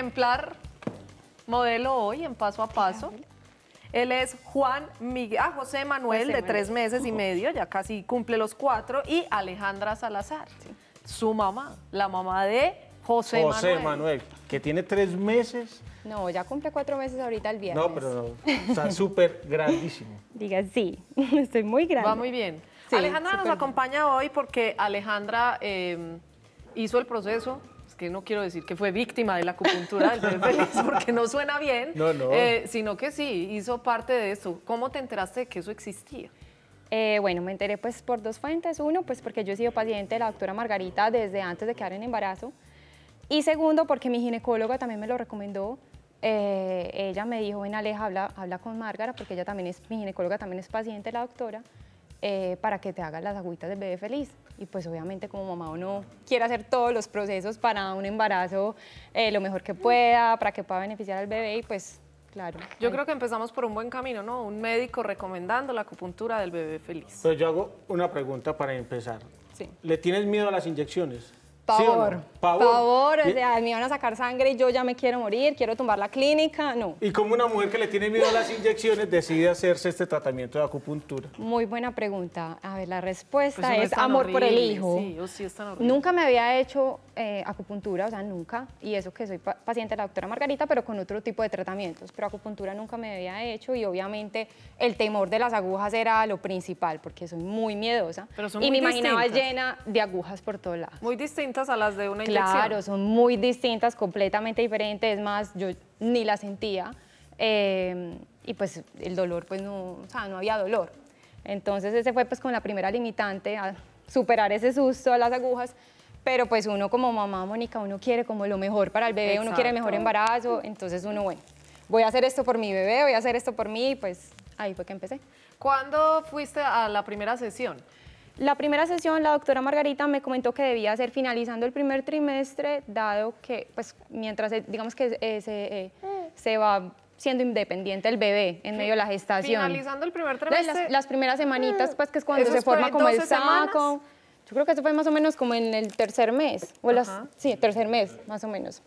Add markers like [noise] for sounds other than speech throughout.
ejemplar modelo hoy en paso a paso. Él es Juan Miguel, ah, José Manuel, de tres meses y medio, ya casi cumple los cuatro, y Alejandra Salazar, su mamá, la mamá de José, José Manuel. que tiene tres meses. No, ya cumple cuatro meses ahorita el viernes. No, pero está súper grandísimo. [laughs] Diga, sí, [laughs] estoy muy grande. Va muy bien. Alejandra nos acompaña hoy porque Alejandra eh, hizo el proceso que no quiero decir que fue víctima de la acupuntura del bebé [laughs] feliz, porque no suena bien, eh, sino que sí, hizo parte de eso. ¿Cómo te enteraste de que eso existía? Eh, bueno, me enteré pues por dos fuentes. Uno, pues porque yo he sido paciente de la doctora Margarita desde antes de quedar en embarazo. Y segundo, porque mi ginecóloga también me lo recomendó. Eh, ella me dijo, ven Aleja, habla, habla con Márgara, porque ella también es, mi ginecóloga también es paciente, la doctora. Eh, para que te hagan las agüitas del bebé feliz. Y pues obviamente como mamá uno quiere hacer todos los procesos para un embarazo eh, lo mejor que pueda, para que pueda beneficiar al bebé y pues Claro. Yo creo que empezamos por un buen camino, ¿no? Un médico recomendando la acupuntura del bebé feliz. pues yo hago una pregunta para empezar. Sí. ¿Le tienes miedo a las inyecciones? Pavor. favor, o sea, me van a sacar sangre y yo ya me quiero morir, quiero tumbar la clínica, no. ¿Y cómo una mujer que le tiene miedo a las inyecciones decide hacerse este tratamiento de acupuntura? Muy buena pregunta. A ver, la respuesta pues es, amor por el hijo. Nunca me había hecho eh, acupuntura, o sea, nunca. Y eso que soy paciente de la doctora Margarita, pero con otro tipo de tratamientos. Pero acupuntura nunca me había hecho y obviamente el temor de las agujas era lo principal, porque soy muy miedosa. Pero son y me imaginaba llena de agujas por todos lados. Muy distinta a las de una inyección. Claro, son muy distintas, completamente diferentes. Es más, yo ni la sentía. Eh, y pues el dolor, pues no, o sea, no había dolor. Entonces ese fue pues como la primera limitante, a superar ese susto a las agujas. Pero pues uno como mamá, Mónica, uno quiere como lo mejor para el bebé, uno quiere mejor embarazo. Entonces uno, bueno, voy a hacer esto por mi bebé, voy a hacer esto por mí, pues ahí fue que empecé. ¿Cuándo fuiste a la primera sesión? La primera sesión, la doctora Margarita me comentó que debía ser finalizando el primer trimestre, dado que, pues, mientras, eh, digamos que eh, se, eh, mm. se va siendo independiente el bebé en medio de la gestación. Finalizando el primer trimestre. Las, primeras semanitas, mm. pues, que es cuando se forma como el saco. Yo creo que eso fue más o menos como en el tercer mes, o las, sí, tercer mes, más o menos.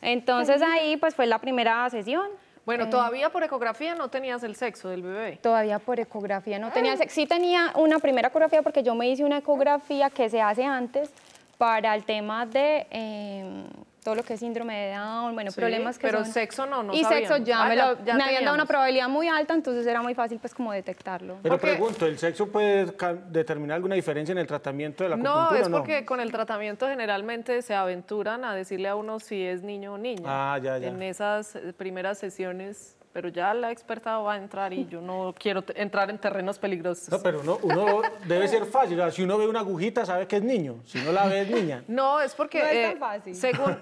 Entonces ahí, pues, fue la primera sesión. Bueno, eh, todavía por ecografía no tenías el sexo del bebé. Todavía por ecografía no tenía sexo. Sí tenía una primera ecografía porque yo me hice una ecografía que se hace antes para el tema de... Em, todo lo que es síndrome de Down, bueno, problemas que pero sexo no, no Y sexo ah, ya, me, lo, habían dado una probabilidad muy alta, entonces era muy fácil pues como detectarlo. Pero pregunto, ¿el sexo puede determinar alguna diferencia en el tratamiento de la acupuntura No, es porque con el tratamiento generalmente se aventuran a decirle a uno si es niño o niña. Ah, ya, ya. En esas primeras sesiones pero ya la experta va a entrar y yo no quiero entrar en terrenos peligrosos. No, pero uno, uno debe ser fácil. si uno ve una agujita, sabe que es niño. Si no la ve, es niña. No, es porque... No es tan eh, fácil.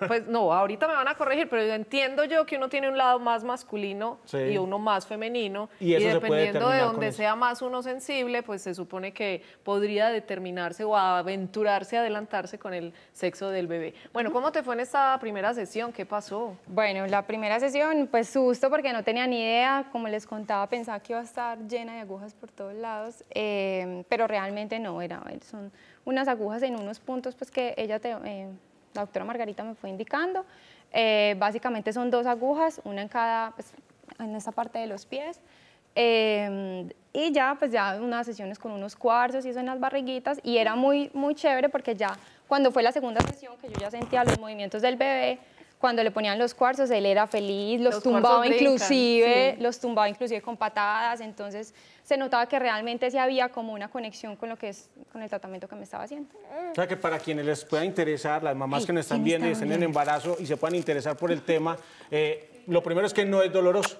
pues no, ahorita me van a corregir, pero entiendo yo que uno tiene un lado más masculino y uno más femenino. Y, dependiendo de donde sea más uno sensible, pues se supone que podría determinarse o aventurarse, adelantarse con el sexo del bebé. Bueno, ¿cómo te fue en esta primera sesión? ¿Qué pasó? Bueno, la primera sesión, pues susto porque no tenía ni idea, como les contaba, pensaba que iba a estar llena de agujas por todos lados, em, pero realmente no, era, eh, son unas agujas en unos puntos pues que ella, te, eh, la doctora Margarita me fue indicando. Eh, básicamente son dos agujas, una en cada, pues, en esta parte de los pies. Em, y ya, pues ya unas sesiones con unos cuarzos y eso en las barriguitas y era muy, muy chévere porque ya cuando fue la segunda sesión que yo ya sentía los movimientos del bebé, cuando le ponían los cuarzos, él era feliz, los, tumbaba inclusive, los tumbaba inclusive con patadas, entonces se notaba que realmente sí había como una conexión con lo que es, con el tratamiento que me estaba haciendo. O sea que para quienes les pueda interesar, las mamás que no están viendo y están en embarazo y se puedan interesar por el tema, eh, lo primero es que no es doloroso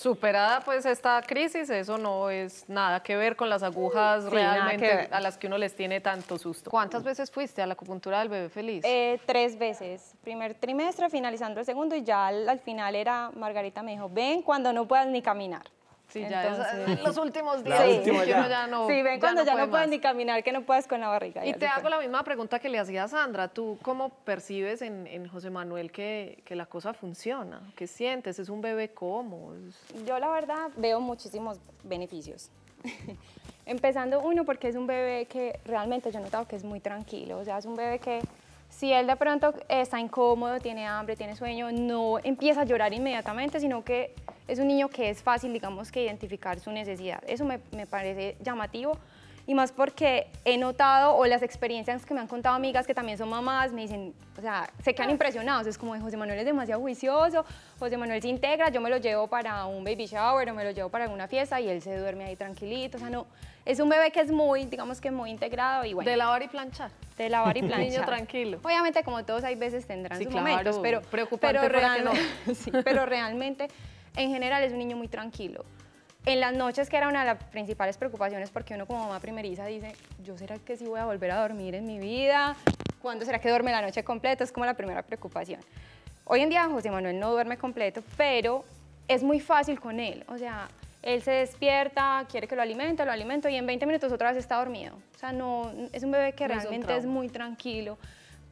superada pues esta crisis, eso no es nada que ver con las agujas realmente a las que uno les tiene tanto susto. ¿Cuántas veces fuiste a la acupuntura del bebé feliz? Eh, tres veces, primer trimestre, finalizando el segundo y ya al final era, Margarita me dijo, ven cuando no puedas ni caminar. Sí, ya los últimos días. Sí, ven cuando ya no, puedes ni caminar, que no puedes con la barriga. Y te hago la misma pregunta que le hacía a Sandra. ¿Tú cómo percibes en, José Manuel que, la cosa funciona? ¿Qué sientes? ¿Es un bebé cómodo? Yo la verdad veo muchísimos beneficios. [laughs] Empezando uno porque es un bebé que realmente yo he notado que es muy tranquilo. O sea, es un bebé que si él de pronto está incómodo, tiene hambre, tiene sueño, no empieza a llorar inmediatamente, sino que es un niño que es fácil, digamos, que identificar su necesidad. Eso me, me parece llamativo y más porque he notado, o las experiencias que me han contado amigas que también son mamás, me dicen, o sea, se quedan impresionados, es como, José Manuel es demasiado juicioso, José Manuel se integra, yo me lo llevo para un baby shower o me lo llevo para alguna fiesta y él se duerme ahí tranquilito, o sea, no, es un bebé que es muy, digamos que muy integrado y bueno. De lavar y planchar. De lavar y [laughs] planchar. niño tranquilo. Obviamente, como todos, hay veces tendrán sus momentos, pero... Preocupante [laughs] pero realmente en general es un niño muy tranquilo. En las noches, que era una de las principales preocupaciones, porque uno como mamá primeriza dice, ¿yo será que sí voy a volver a dormir en mi vida? ¿Cuándo será que duerme la noche completa? Es como la primera preocupación. Hoy en día José Manuel no duerme completo, pero es muy fácil con él. O sea, él se despierta, quiere que lo alimente, lo alimento y en 20 minutos otra vez está dormido. O sea, no, es un bebé que realmente es, muy tranquilo,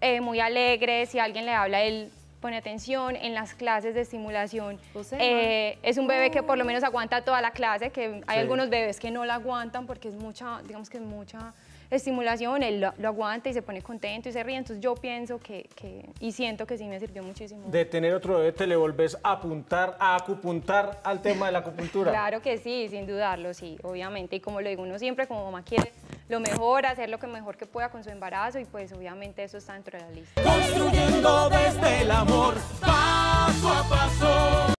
eh, muy alegre. Si alguien le habla, él pone atención, en las clases de estimulación. Eh, es un bebé que por lo menos aguanta toda la clase, que hay algunos bebés que no la aguantan porque es mucha, digamos que es mucha estimulación, él lo, aguanta y se pone contento y se ríe, entonces yo pienso que, que, y siento que sí me sirvió muchísimo. De tener otro bebé te le volvés a apuntar, a acupuntar al tema de la acupuntura. claro que sí, sin dudarlo, sí, obviamente, y como lo digo uno siempre como mamá quiere lo mejor, hacer lo que mejor que pueda con su embarazo y pues obviamente eso está dentro de la lista. Construyendo desde el amor, paso a paso.